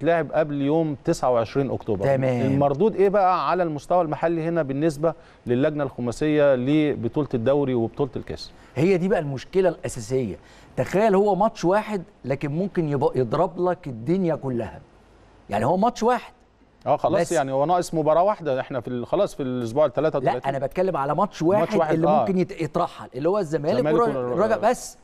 اتلعب قبل يوم 29 اكتوبر تمام. المردود ايه بقى على المستوى المحلي هنا بالنسبه للجنه الخماسيه لبطوله الدوري وبطوله الكاس هي دي بقى المشكله الاساسيه تخيل هو ماتش واحد لكن ممكن يبقى يضرب لك الدنيا كلها يعني هو ماتش واحد اه خلاص يعني هو ناقص مباراه واحده احنا في خلاص في الاسبوع ال 33 لا انا بتكلم على ماتش واحد, ماتش واحد اللي آه. ممكن يترحل اللي هو الزمالك والراجع بس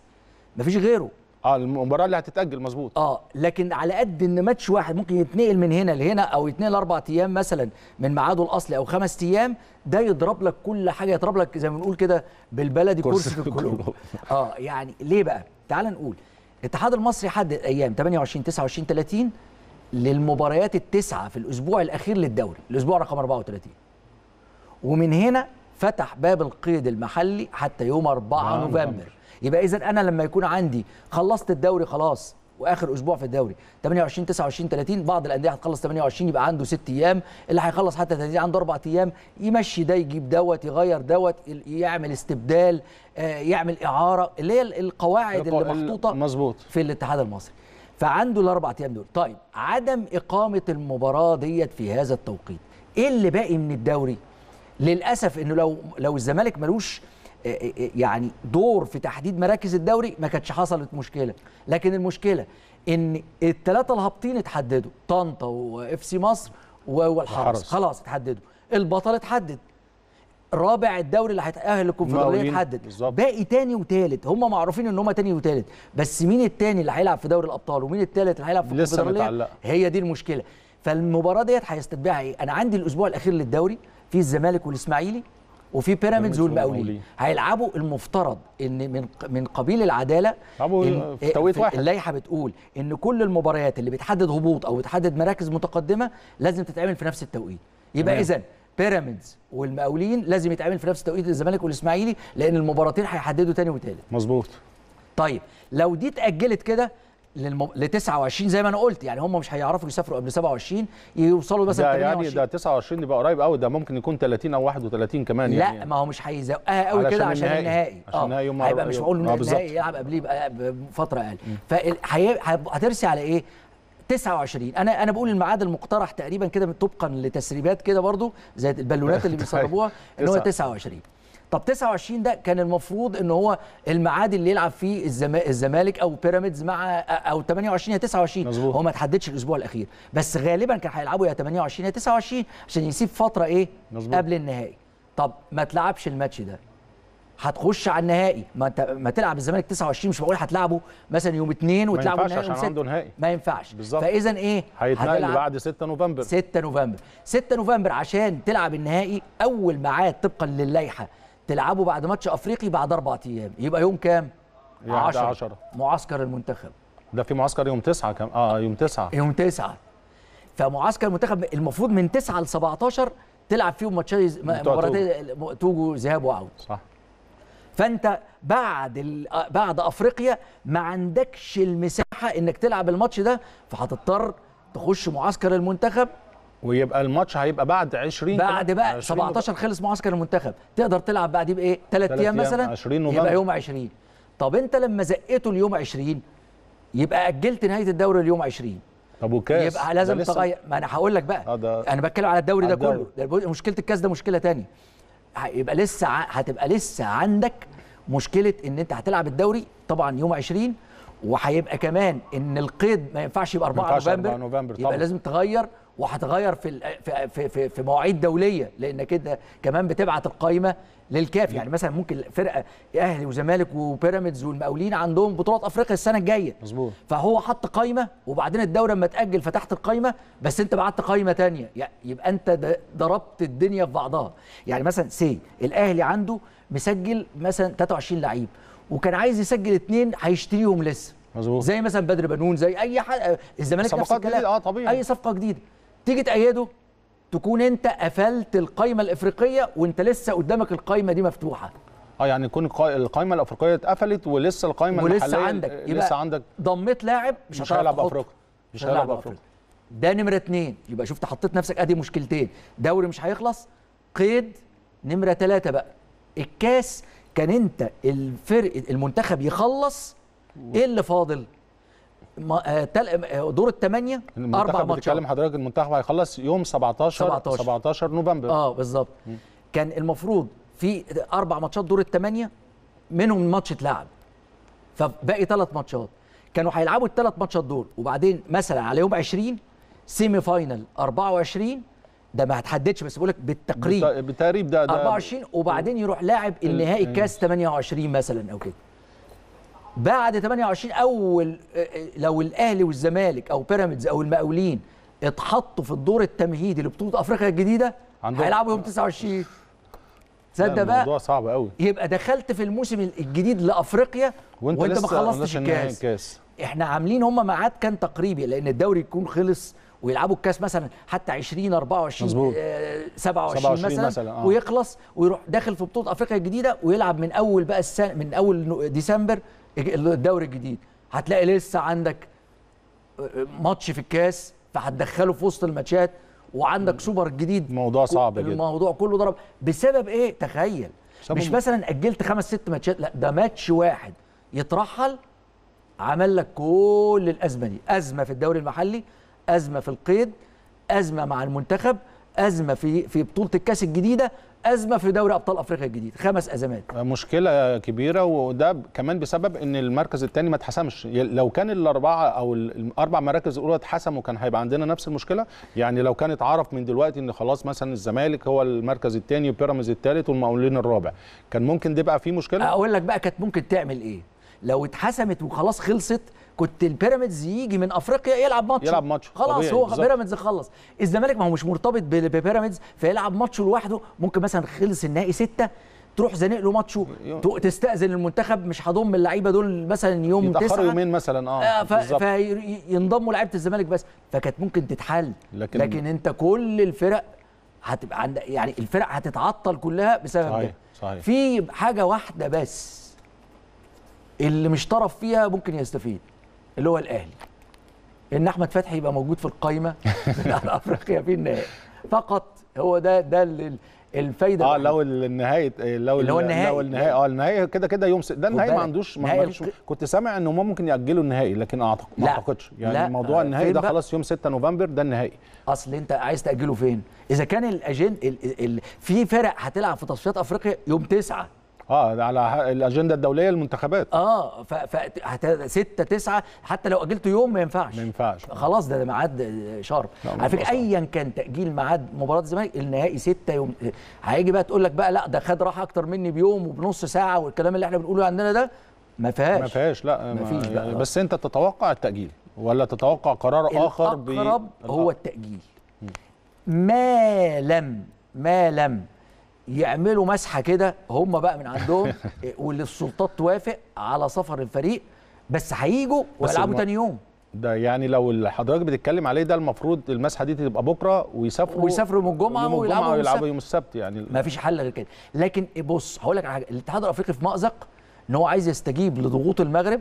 مفيش غيره اه المباراه اللي هتتاجل مظبوط اه لكن على قد ان ماتش واحد ممكن يتنقل من هنا لهنا او يتنقل اربع ايام مثلا من ميعاده الاصلي او خمس ايام ده يضرب لك كل حاجه يضرب لك زي ما بنقول كده بالبلدي كرسي الكلوب اه يعني ليه بقى تعال نقول الاتحاد المصري حدد ايام 28 29 30 للمباريات التسعه في الاسبوع الاخير للدوري الاسبوع رقم 34 ومن هنا فتح باب القيد المحلي حتى يوم 4 نعم. نوفمبر يبقى اذا انا لما يكون عندي خلصت الدوري خلاص واخر اسبوع في الدوري 28 29 30 بعض الانديه هتخلص 28 يبقى عنده ست ايام اللي هيخلص حتى 30 عنده اربع ايام يمشي ده يجيب دوت يغير دوت يعمل استبدال آه، يعمل اعاره اللي هي القواعد اللي محطوطه مظبوط في الاتحاد المصري فعنده الاربع ايام دول طيب عدم اقامه المباراه ديت في هذا التوقيت ايه اللي باقي من الدوري للاسف انه لو لو الزمالك ملوش إيه، إيه، إيه، يعني دور في تحديد مراكز الدوري ما كانتش حصلت مشكله لكن المشكله ان الثلاثه الهابطين اتحددوا طنطا واف سي مصر والحرس خلاص اتحددوا البطل اتحدد رابع الدوري اللي هيتاهل للكونفدراليه اتحدد باقي تاني وتالت هم معروفين ان هم تاني وتالت بس مين التاني اللي هيلعب في دوري الابطال ومين التالت اللي هيلعب في الكونفدراليه هي دي المشكله فالمباراه ديت هيستتبعها ايه انا عندي الاسبوع الاخير للدوري في الزمالك والاسماعيلي وفي بيراميدز والمقاولين هيلعبوا المفترض ان من من قبيل العداله إن في توقيت واحد اللائحه بتقول ان كل المباريات اللي بتحدد هبوط او بتحدد مراكز متقدمه لازم تتعمل في نفس التوقيت يبقى اذا بيراميدز والمقاولين لازم يتعمل في نفس توقيت الزمالك والاسماعيلي لان المباراتين هيحددوا تاني وتالت مظبوط طيب لو دي اتاجلت كده للمب... ل 29 زي ما انا قلت يعني هم مش هيعرفوا يسافروا قبل 27 يوصلوا مثلا ده يعني ده 29 يبقى قريب قوي ده ممكن يكون 30 او 31 كمان لا يعني لا ما هو مش هيزقها آه، قوي كده عشان النهائي عشان آه، النهائي يوم هيبقى مش معقول آه، النهائي يلعب قبليه بفتره اقل فهترسي على ايه؟ 29 انا انا بقول الميعاد المقترح تقريبا كده طبقا لتسريبات كده برضو زي البالونات اللي طيب. بيسربوها ان هو 29 طب 29 ده كان المفروض ان هو الميعاد اللي يلعب فيه الزمالك او بيراميدز مع او 28 يا 29 مزبوط. هو ما تحددش الاسبوع الاخير بس غالبا كان هيلعبوا يا 28 يا 29 عشان يسيب فتره ايه مزبوط. قبل النهائي طب ما تلعبش الماتش ده هتخش على النهائي ما انت ما تلعب الزمالك 29 مش بقول هتلعبه مثلا يوم 2 ما النهائي عشان عنده نهائي ما ينفعش بالظبط فاذا ايه هيتنقل بعد 6 نوفمبر 6 نوفمبر 6 نوفمبر عشان تلعب النهائي اول ميعاد طبقا للائحه تلعبوا بعد ماتش افريقي بعد اربع ايام يبقى يوم كام 10 10 معسكر المنتخب ده في معسكر يوم 9 كم اه يوم 9 يوم 9 فمعسكر المنتخب المفروض من 9 ل 17 تلعب فيهم ماتشات مباراتين توجو ذهاب وعود صح فانت بعد ال... آه، بعد افريقيا ما عندكش المساحه انك تلعب الماتش ده فهتضطر تخش معسكر المنتخب ويبقى الماتش هيبقى بعد 20 بعد بقى 17 خلص معسكر المنتخب تقدر تلعب بعديه بايه 3 ايام مثلا 20 يبقى يوم 20 طب انت لما زقيته اليوم 20 يبقى اجلت نهايه الدوري اليوم 20 طب وكاس يبقى لازم تغير ما انا هقول لك بقى آه انا بتكلم على الدوري ده كله مشكله الكاس ده مشكله ثانيه يبقى لسه هتبقى لسه عندك مشكله ان انت هتلعب الدوري طبعا يوم 20 وهيبقى كمان ان القيد ما ينفعش يبقى 4 نوفمبر, 4 نوفمبر يبقى طبعا. لازم تغير وهتغير في في في, في مواعيد دوليه لان كده كمان بتبعت القايمه للكاف يعني مثلا ممكن فرقه اهلي وزمالك وبيراميدز والمقاولين عندهم بطولات افريقيا السنه الجايه مظبوط فهو حط قايمه وبعدين الدوري لما تاجل فتحت القايمه بس انت بعت قايمه ثانيه يعني يبقى انت ضربت الدنيا في بعضها يعني مثلا سي الاهلي عنده مسجل مثلا 23 لعيب وكان عايز يسجل اثنين هيشتريهم لسه مظبوط زي مثلا بدر بنون زي اي حد الزمالك نفس الكلام اه طبيعي اي صفقه جديده تيجي تأيده تكون انت قفلت القايمه الافريقيه وانت لسه قدامك القايمه دي مفتوحه اه يعني تكون القايمه الافريقيه اتقفلت ولسه القايمه ولسه المحليه عندك يبقى لسه عندك ضميت لاعب مش, مش هيلعب افريقيا مش هيلعب افريقيا ده نمره اتنين يبقى شفت حطيت نفسك ادي مشكلتين دوري مش هيخلص قيد نمره ثلاثه بقى الكاس كان انت الفرق المنتخب يخلص ايه اللي فاضل؟ آه، آه، دور الثمانيه اربع ماتشات بتكلم حضرتك المنتخب هيخلص يوم 17 17, 17 نوفمبر اه بالظبط كان المفروض في اربع ماتشات دور الثمانيه منهم ماتش اتلعب فباقي ثلاث ماتشات كانوا هيلعبوا الثلاث ماتشات دول وبعدين مثلا على يوم 20 سيمي فاينل 24 ده ما هتحددش بس بقول لك بالتقريب بالتقريب ده, ده 24 وبعدين يروح لاعب النهائي كاس 28 مثلا او كده بعد 28 اول آه، آه، لو الاهلي والزمالك او بيراميدز او المقاولين اتحطوا في الدور التمهيدي لبطوله افريقيا الجديده هيلعبوا يوم 29 تصدق بقى الموضوع صعب قوي يبقى دخلت في الموسم الجديد لافريقيا وانت, وانت ما خلصتش الكاس احنا عاملين هم ميعاد كان تقريبي لان الدوري يكون خلص ويلعبوا الكاس مثلا حتى 20 24 مظبوط آه 27, 27 مثلا, مثلا. آه. ويخلص ويروح داخل في بطوله افريقيا الجديده ويلعب من اول بقى السنه من اول ديسمبر الدوري الجديد هتلاقي لسه عندك آه، ماتش في الكاس فهتدخله في وسط الماتشات وعندك سوبر جديد موضوع صعب جدا الموضوع كله ضرب بسبب ايه تخيل مش مثلا اجلت خمس ست ماتشات لا ده ماتش واحد يترحل عمل لك كل الازمه دي ازمه في الدوري المحلي ازمه في القيد ازمه مع المنتخب ازمه في في بطوله الكاس الجديده ازمه في دوري ابطال افريقيا الجديد خمس ازمات آه، مشكله كبيره وده كمان بسبب ان المركز الثاني ما اتحسمش لو كان الاربعه او الاربع مراكز الاولى اتحسموا كان هيبقى عندنا نفس المشكله يعني لو كان اتعرف من دلوقتي ان خلاص مثلا الزمالك هو المركز الثاني وبيراميدز الثالث والمقاولين الرابع كان ممكن تبقى في مشكله اقول لك بقى كانت ممكن تعمل ايه لو اتحسمت وخلاص خلصت كنت البيراميدز يجي من افريقيا يلعب ماتش يلعب ماتش خلاص هو بيراميدز خلص الزمالك ما هو مش مرتبط ببيراميدز فيلعب ماتش لوحده ممكن مثلا خلص النهائي سته تروح زانق له ماتشه تستأذن المنتخب مش هضم اللعيبه دول مثلا يوم تسعة يومين مثلا اه, آه، ف... فينضموا لعيبه الزمالك بس فكانت ممكن تتحل لكن, لكن انت كل الفرق هتبقى عند يعني الفرق هتتعطل كلها بسبب صحيح. ده صحيح. في حاجه واحده بس اللي مش طرف فيها ممكن يستفيد اللي هو الاهلي ان احمد فتحي يبقى موجود في القايمه بتاعت افريقيا في النهائي فقط هو ده ده الفايده اه لو النهايه لو اللي هو النهائي لو النهائي اه النهائي كده كده يوم ده النهائي ما عندوش ما عندوش كنت سامع انه ممكن ياجلوا النهائي لكن اعتقد ما اعتقدش يعني لا. موضوع آه، النهائي ده خلاص يوم 6 نوفمبر ده النهائي اصل انت عايز تاجله فين؟ اذا كان الاجن في فرق هتلعب في تصفيات افريقيا يوم 9 اه على الاجنده الدوليه المنتخبات اه ف 6 9 حتى لو اجلت يوم ما ينفعش ما ينفعش آه، خلاص ده, ميعاد شهر على فكره ايا كان تاجيل ميعاد مباراه الزمالك النهائي 6 يوم آه، هيجي بقى تقول لك بقى لا ده خد راحه اكتر مني بيوم وبنص ساعه والكلام اللي احنا بنقوله عندنا ده ما فيهاش ما فيهاش لا ما فيش يعني بس انت تتوقع التاجيل ولا تتوقع قرار اخر الاقرب هو التاجيل ما لم ما لم يعملوا مسحه كده هم بقى من عندهم واللي السلطات توافق على سفر الفريق بس هيجوا ويلعبوا تاني يوم ده يعني لو اللي حضرتك بتتكلم عليه ده المفروض المسحه دي تبقى بكره ويسافروا ويسافروا من الجمعه ويلعبوا ويلعبوا يوم, يوم السبت يعني ما فيش حل غير كده لكن بص هقول لك على حاجه الاتحاد الافريقي في مازق ان هو عايز يستجيب لضغوط المغرب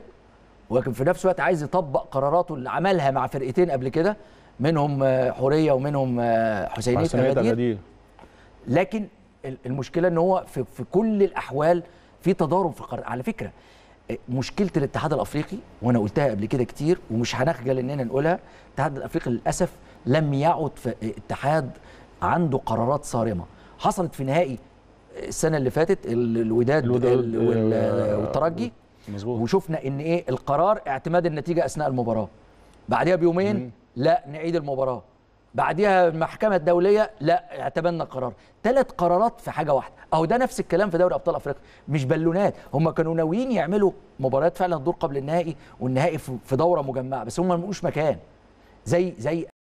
ولكن في نفس الوقت عايز يطبق قراراته اللي عملها مع فرقتين قبل كده منهم حوريه ومنهم حسينيه تغادير لكن المشكله ان هو في, في كل الاحوال في تضارب في القرار على فكره مشكله الاتحاد الافريقي وانا قلتها قبل كده كتير ومش هنخجل اننا نقولها الاتحاد الافريقي للاسف لم يعد في اتحاد عنده قرارات صارمه حصلت في نهائي السنه اللي فاتت الوداد, آه، والترجي مزبوط. وشفنا ان ايه القرار اعتماد النتيجه اثناء المباراه بعدها بيومين لا نعيد المباراه بعديها المحكمه الدوليه لا اعتبرنا قرار ثلاث قرارات في حاجه واحده اهو ده نفس الكلام في دوري ابطال افريقيا مش بالونات هم كانوا ناويين يعملوا مباريات فعلا تدور قبل النهائي والنهائي في دوره مجمعه بس هم ما مكان زي زي